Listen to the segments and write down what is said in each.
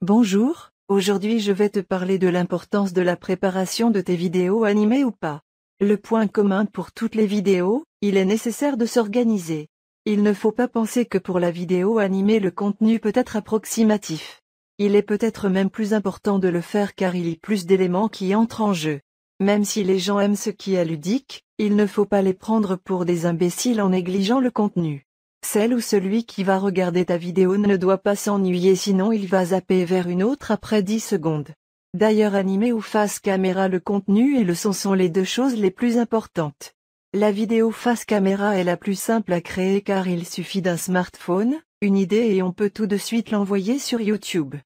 Bonjour, aujourd'hui je vais te parler de l'importance de la préparation de tes vidéos animées ou pas. Le point commun pour toutes les vidéos, il est nécessaire de s'organiser. Il ne faut pas penser que pour la vidéo animée le contenu peut être approximatif. Il est peut-être même plus important de le faire car il y plus d'éléments qui entrent en jeu. Même si les gens aiment ce qui est ludique, il ne faut pas les prendre pour des imbéciles en négligeant le contenu. Celle ou celui qui va regarder ta vidéo ne doit pas s'ennuyer sinon il va zapper vers une autre après 10 secondes. D'ailleurs animé ou face caméra le contenu et le son sont les deux choses les plus importantes. La vidéo face caméra est la plus simple à créer car il suffit d'un smartphone, une idée et on peut tout de suite l'envoyer sur YouTube.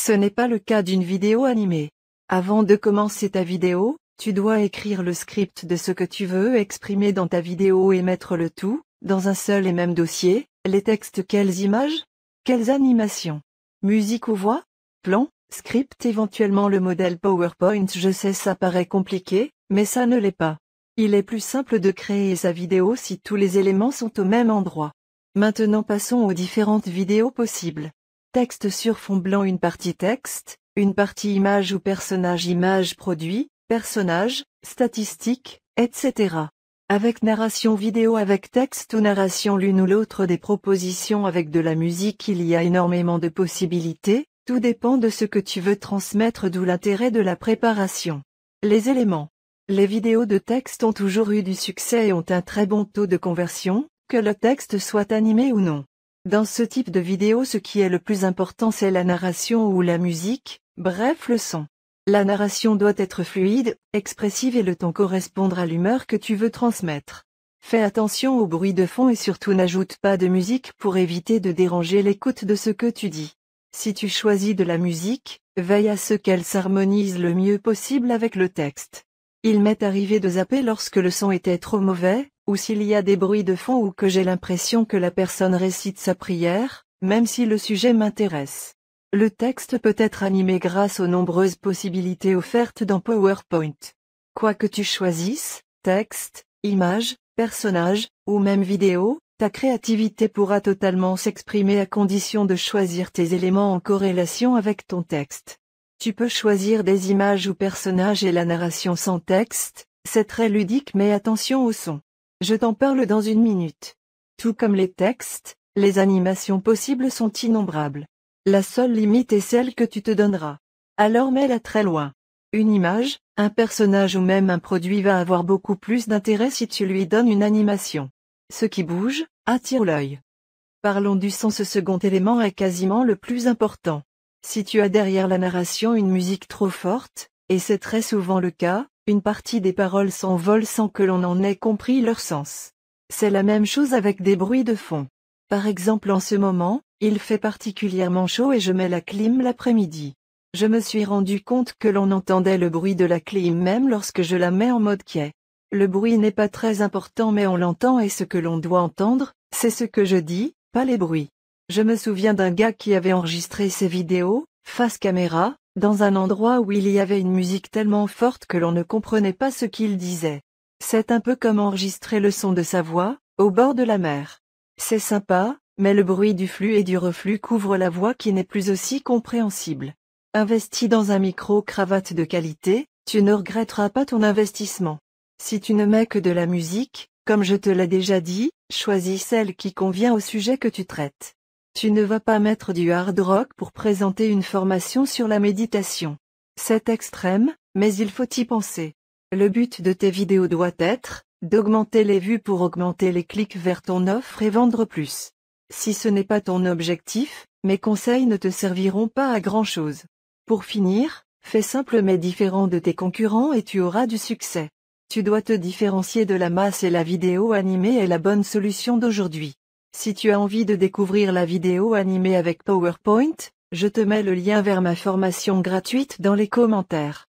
Ce n'est pas le cas d'une vidéo animée. Avant de commencer ta vidéo, tu dois écrire le script de ce que tu veux exprimer dans ta vidéo et mettre le tout, dans un seul et même dossier, les textes quelles images Quelles animations Musique ou voix Plan Script éventuellement le modèle PowerPoint je sais ça paraît compliqué, mais ça ne l'est pas. Il est plus simple de créer sa vidéo si tous les éléments sont au même endroit. Maintenant passons aux différentes vidéos possibles. Texte sur fond blanc une partie texte, une partie image ou personnage image produit, personnage, statistique, etc avec narration vidéo avec texte ou narration l'une ou l'autre des propositions avec de la musique il y a énormément de possibilités, tout dépend de ce que tu veux transmettre d'où l'intérêt de la préparation. Les éléments. Les vidéos de texte ont toujours eu du succès et ont un très bon taux de conversion, que le texte soit animé ou non. Dans ce type de vidéo ce qui est le plus important c'est la narration ou la musique, bref le son. La narration doit être fluide, expressive et le ton correspondre à l'humeur que tu veux transmettre. Fais attention au bruit de fond et surtout n'ajoute pas de musique pour éviter de déranger l'écoute de ce que tu dis. Si tu choisis de la musique, veille à ce qu'elle s'harmonise le mieux possible avec le texte. Il m'est arrivé de zapper lorsque le son était trop mauvais, ou s'il y a des bruits de fond ou que j'ai l'impression que la personne récite sa prière, même si le sujet m'intéresse. Le texte peut être animé grâce aux nombreuses possibilités offertes dans PowerPoint. Quoi que tu choisisses, texte, image, personnage, ou même vidéo, ta créativité pourra totalement s'exprimer à condition de choisir tes éléments en corrélation avec ton texte. Tu peux choisir des images ou personnages et la narration sans texte, c'est très ludique mais attention au son. Je t'en parle dans une minute. Tout comme les textes, les animations possibles sont innombrables. La seule limite est celle que tu te donneras. Alors mets-la très loin. Une image, un personnage ou même un produit va avoir beaucoup plus d'intérêt si tu lui donnes une animation. Ce qui bouge, attire l'œil. Parlons du son ce second élément est quasiment le plus important. Si tu as derrière la narration une musique trop forte, et c'est très souvent le cas, une partie des paroles s'envole sans que l'on en ait compris leur sens. C'est la même chose avec des bruits de fond. Par exemple en ce moment, il fait particulièrement chaud et je mets la clim l'après-midi. Je me suis rendu compte que l'on entendait le bruit de la clim même lorsque je la mets en mode quai. Le bruit n'est pas très important mais on l'entend et ce que l'on doit entendre, c'est ce que je dis, pas les bruits. Je me souviens d'un gars qui avait enregistré ses vidéos, face caméra, dans un endroit où il y avait une musique tellement forte que l'on ne comprenait pas ce qu'il disait. C'est un peu comme enregistrer le son de sa voix, au bord de la mer. C'est sympa, mais le bruit du flux et du reflux couvre la voix qui n'est plus aussi compréhensible. Investis dans un micro-cravate de qualité, tu ne regretteras pas ton investissement. Si tu ne mets que de la musique, comme je te l'ai déjà dit, choisis celle qui convient au sujet que tu traites. Tu ne vas pas mettre du hard rock pour présenter une formation sur la méditation. C'est extrême, mais il faut y penser. Le but de tes vidéos doit être, d'augmenter les vues pour augmenter les clics vers ton offre et vendre plus. Si ce n'est pas ton objectif, mes conseils ne te serviront pas à grand-chose. Pour finir, fais simple mais différent de tes concurrents et tu auras du succès. Tu dois te différencier de la masse et la vidéo animée est la bonne solution d'aujourd'hui. Si tu as envie de découvrir la vidéo animée avec PowerPoint, je te mets le lien vers ma formation gratuite dans les commentaires.